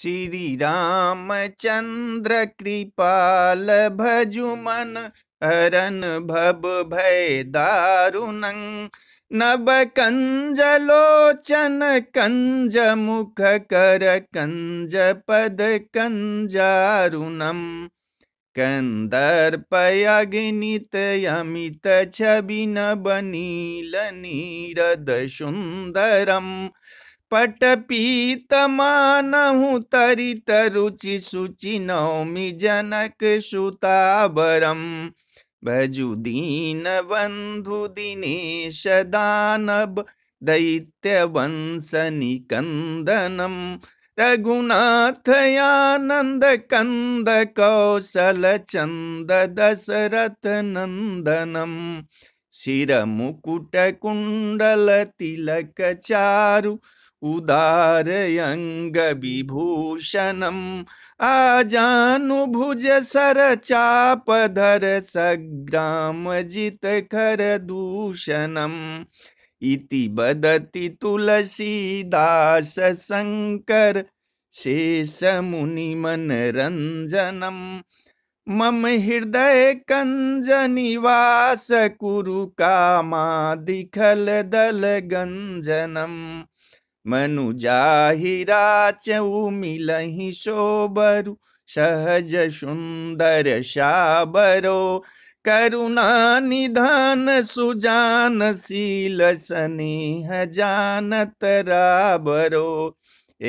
श्री चंद्र कृपाल भजुमन हरन भब भय दारुण नब लोचन कंज मुख कर कंज पद कंजारुणम कन्दर्पयगिनित यमित सुंदरम पटपीत मानहु तरित रुचि सुचि नौमि जनक सुताबरम भजु दीन बंधु दिनेश दानब दैत्य वंश निकंदनम रघुनाथ आनंद कंद कौशल चंद दशरथ नंदनम शिर मुकुट कुंडल तिलक चारु विभूषण आजानुभुज सरचापधर सग्रामजितखरदूषणम् इति वदति तुलसीदासशङ्कर शेषमुनिमनरञ्जनम् मम हृदय निवास कुरु कामादिखलदलगञ्जनम् मनु जाहिरा चऊ मिल सोबरु सहज सुंदर शाबरो करुणा निधान सुजान सील सनेह जान राबरो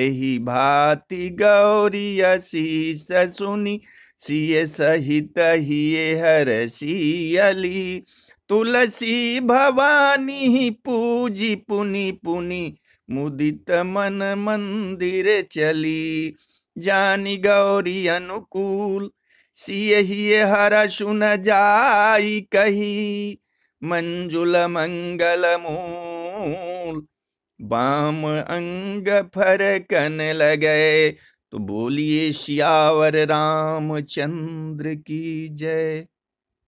एहि भाति गौरी अशीष सुनि सिय सहित हिये हर सियली तुलसी भवानी पूजी पुनि पुनि मुदित मन मंदिर चली जानी गौरी अनुकूल सियहिए हर सुन जाई कही मंजुल मंगल मूल बाम अंग फर कन लगे तो बोलिए श्यावर रामचंद्र की जय